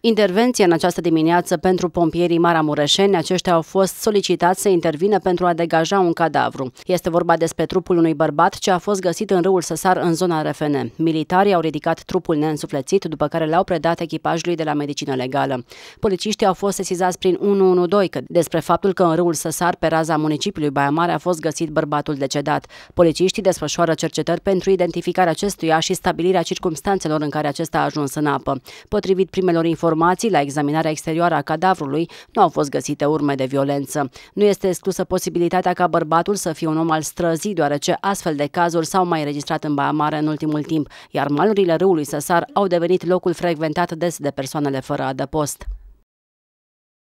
Intervenție în această dimineață pentru pompierii maramureșeni, aceștia au fost solicitați să intervină pentru a degaja un cadavru. Este vorba despre trupul unui bărbat ce a fost găsit în râul Săsar în zona RFN. Militarii au ridicat trupul neînsuflețit, după care l-au predat echipajului de la medicină legală. Polițiștii au fost sesizați prin 112 despre faptul că în râul Săsar, pe raza municipiului Baia Mare, a fost găsit bărbatul decedat. Polițiștii desfășoară cercetări pentru identificarea acestuia și stabilirea circumstanțelor în care acesta a ajuns în apă. Potrivit primelor informații, informații, la examinarea exterioară a cadavrului nu au fost găsite urme de violență. Nu este exclusă posibilitatea ca bărbatul să fie un om al străzii, deoarece astfel de cazuri s-au mai registrat în Baia Mare în ultimul timp, iar malurile râului Săsar au devenit locul frecventat des de persoanele fără adăpost.